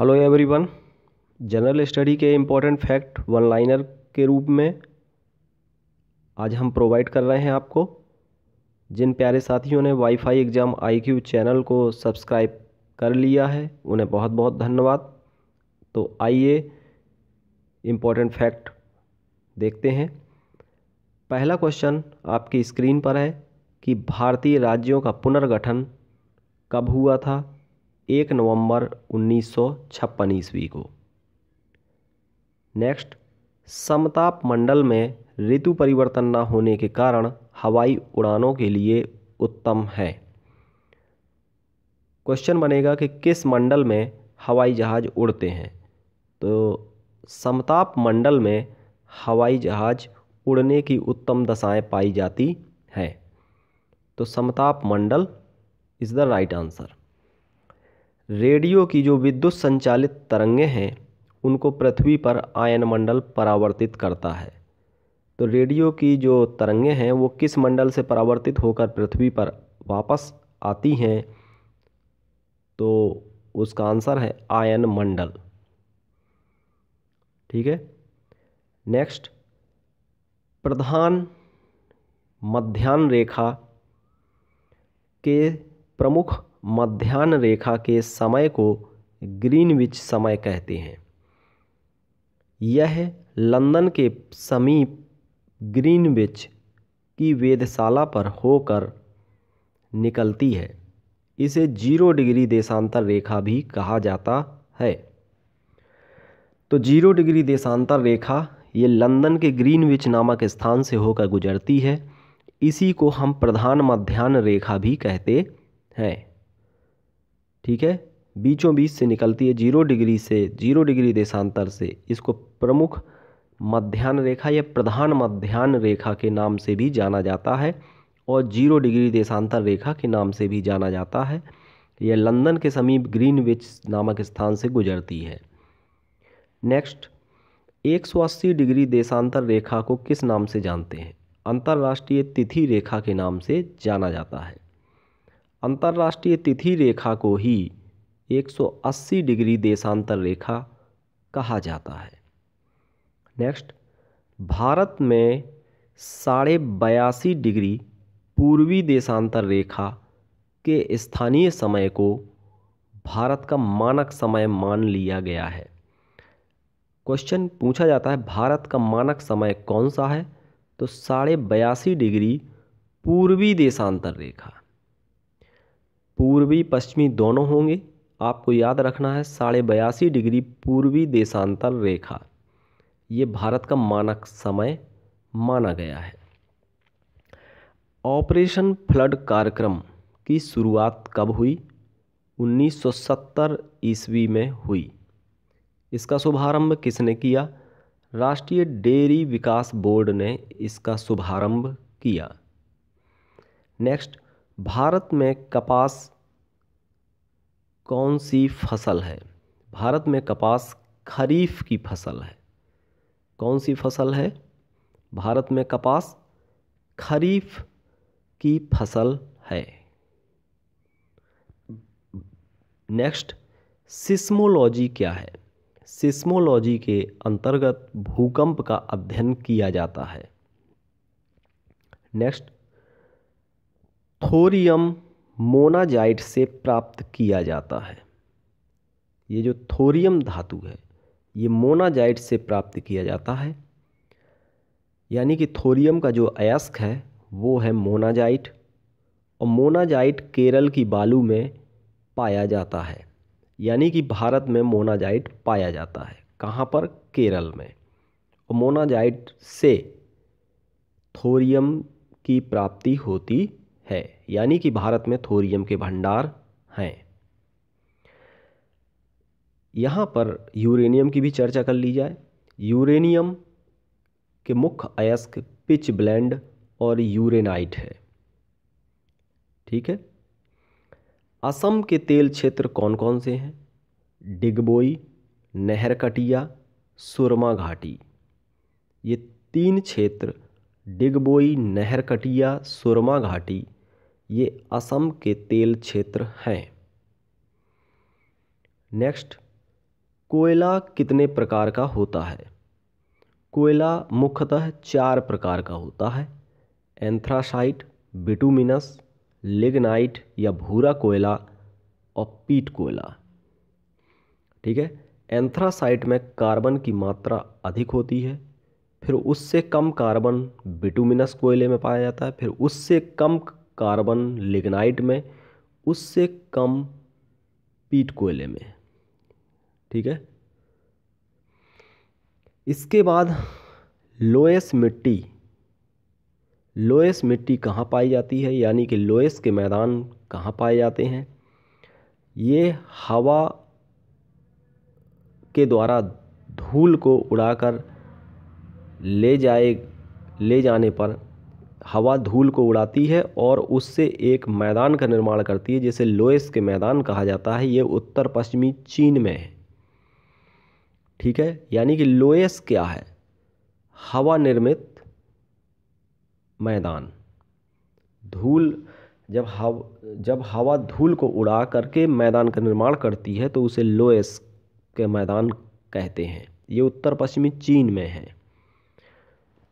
hello everyone general study के important fact one liner के रूप में आज हम प्रोवाइड कर रहे हैं आपको जिन प्यारे साथियों ने वाईफाई एग्ज़ाम आईक्यू चैनल को सब्सक्राइब कर लिया है उन्हें बहुत बहुत धन्यवाद तो आइए इम्पोर्टेंट फैक्ट देखते हैं पहला क्वेश्चन आपकी स्क्रीन पर है कि भारतीय राज्यों का पुनर्गठन कब हुआ था एक नवंबर उन्नीस सौ छप्पन ईस्वी को नेक्स्ट समताप मंडल में ऋतु परिवर्तन न होने के कारण हवाई उड़ानों के लिए उत्तम है क्वेश्चन बनेगा कि किस मंडल में हवाई जहाज़ उड़ते हैं तो समताप मंडल में हवाई जहाज़ उड़ने की उत्तम दशाएं पाई जाती हैं तो समताप मंडल is the right answer radio की जो विद्युत संचालित तरंगे हैं उनको पृथ्वी पर आयन मंडल परावर्तित करता है तो रेडियो की जो तरंगे हैं वो किस मंडल से परावर्तित होकर पृथ्वी पर वापस आती हैं तो उसका आंसर है आयन मंडल ठीक है नेक्स्ट प्रधान मध्यान्ह रेखा के प्रमुख मध्यान्ह रेखा के समय को ग्रीनविच समय कहते हैं यह लंदन के समीप ग्रीनविच की वेधशाला पर होकर निकलती है इसे जीरो डिग्री देशांतर रेखा भी कहा जाता है तो जीरो डिग्री देशांतर रेखा ये लंदन के ग्रीनविच नामक स्थान से होकर गुजरती है इसी को हम प्रधान मध्यान्ह रेखा भी कहते हैं ठीक है बीचों बीच से निकलती है जीरो डिग्री से जीरो डिग्री देशांतर से इसको प्रमुख मध्यान्ह रेखा या प्रधान मध्यान रेखा के नाम से भी जाना जाता है और जीरो डिग्री देशांतर रेखा के नाम से भी जाना जाता है यह लंदन के समीप ग्रीनविच नामक स्थान से गुजरती है नेक्स्ट 180 डिग्री देशांतर रेखा को किस नाम से जानते हैं अंतर्राष्ट्रीय तिथि रेखा के नाम से जाना जाता है अंतर्राष्ट्रीय तिथि रेखा को ही 180 डिग्री देशांतर रेखा कहा जाता है नेक्स्ट भारत में साढ़े बयासी डिग्री पूर्वी देशांतर रेखा के स्थानीय समय को भारत का मानक समय मान लिया गया है क्वेश्चन पूछा जाता है भारत का मानक समय कौन सा है तो साढ़े बयासी डिग्री पूर्वी देशांतर रेखा पूर्वी पश्चिमी दोनों होंगे आपको याद रखना है साढ़े बयासी डिग्री पूर्वी देशांतर रेखा ये भारत का मानक समय माना गया है ऑपरेशन फ्लड कार्यक्रम की शुरुआत कब हुई 1970 ईस्वी में हुई इसका शुभारंभ किसने किया राष्ट्रीय डेयरी विकास बोर्ड ने इसका शुभारंभ किया नेक्स्ट भारत में कपास कौन सी फसल है भारत में कपास खरीफ की फसल है कौन सी फसल है भारत में कपास खरीफ की फसल है नेक्स्ट सिस्मोलॉजी क्या है सिस्मोलॉजी के अंतर्गत भूकंप का अध्ययन किया जाता है नेक्स्ट थोरियम मोनाजाइट से प्राप्त किया जाता है ये जो थोरियम धातु है ये मोनाजाइट से प्राप्त किया जाता है यानी कि थोरियम का जो अयस्क है वो है मोनाजाइट और मोनाजाइट केरल की बालू में पाया जाता है यानी कि भारत में मोनाजाइट पाया जाता है कहाँ पर केरल में और मोनाजाइट से थोरियम की प्राप्ति होती है यानी कि भारत में थोरियम के भंडार हैं यहाँ पर यूरेनियम की भी चर्चा कर ली जाए यूरेनियम के मुख्य अयस्क पिच ब्लेंड और यूरेनाइट है ठीक है असम के तेल क्षेत्र कौन कौन से हैं डिगबोई नहरकटिया सुरमा घाटी ये तीन क्षेत्र डिगबोई नहरकटिया सुरमा घाटी ये असम के तेल क्षेत्र हैं नेक्स्ट कोयला कितने प्रकार का होता है कोयला मुख्यतः चार प्रकार का होता है एंथ्रासाइट बिटूमिनस लिगनाइट या भूरा कोयला और पीट कोयला ठीक है एंथ्रासाइट में कार्बन की मात्रा अधिक होती है फिर उससे कम कार्बन बिटूमिनस कोयले में पाया जाता है फिर उससे कम कार्बन लिग्नाइट में उससे कम पीट कोयले में ठीक है इसके बाद लोएस मिट्टी लोएस मिट्टी कहाँ पाई जाती है यानी कि लोएस के मैदान कहाँ पाए जाते हैं ये हवा के द्वारा धूल को उड़ाकर ले जाए ले जाने पर हवा धूल को उड़ाती है और उससे एक मैदान का निर्माण करती है जिसे लोएस के मैदान कहा जाता है ये उत्तर पश्चिमी चीन में है ठीक है यानी कि लोएस क्या है हवा निर्मित मैदान धूल जब हव जब हवा धूल को उड़ा करके मैदान का निर्माण करती है तो उसे लोएस के मैदान कहते हैं ये उत्तर पश्चिमी चीन में है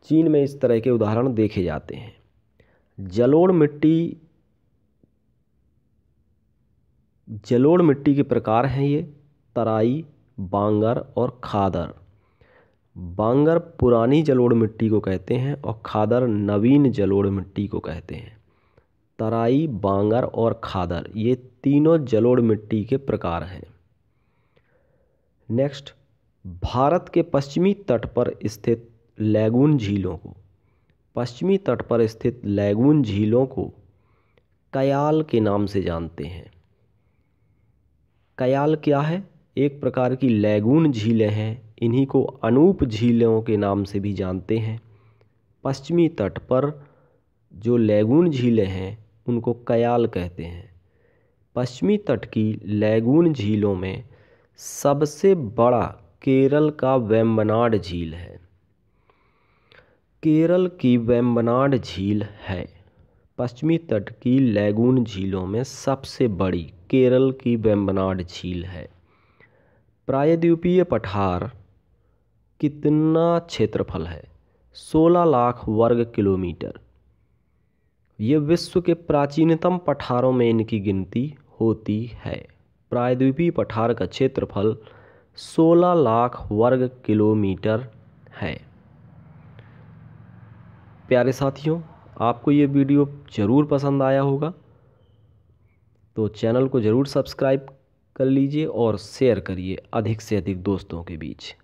चीन में इस तरह के उदाहरण देखे जाते हैं जलोड़ मिट्टी जलोड़ मिट्टी के प्रकार हैं ये तराई बांगर और खादर बांगर पुरानी जलोड़ मिट्टी को कहते हैं और खादर नवीन जलोड़ मिट्टी को कहते हैं तराई बांगर और खादर ये तीनों जलोड़ मिट्टी के प्रकार हैं नेक्स्ट भारत के पश्चिमी तट पर स्थित लैगून झीलों को पश्चिमी तट पर स्थित लैगून झीलों को कयाल के नाम से जानते हैं कयाल क्या है एक प्रकार की लैगून झीलें हैं इन्हीं को अनूप झीलों के नाम से भी जानते हैं पश्चिमी तट पर जो लैगून झीलें हैं उनको कयाल कहते हैं पश्चिमी तट की लैगून झीलों में सबसे बड़ा केरल का वेम्बनाड झील है केरल की वेम्बनाड झील है पश्चिमी तट की लैगून झीलों में सबसे बड़ी केरल की वेम्बनाड झील है प्रायद्वीपीय पठार कितना क्षेत्रफल है 16 लाख वर्ग किलोमीटर ये विश्व के प्राचीनतम पठारों में इनकी गिनती होती है प्रायद्वीपीय पठार का क्षेत्रफल 16 लाख वर्ग किलोमीटर है प्यारे साथियों आपको ये वीडियो ज़रूर पसंद आया होगा तो चैनल को ज़रूर सब्सक्राइब कर लीजिए और शेयर करिए अधिक से अधिक दोस्तों के बीच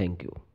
थैंक यू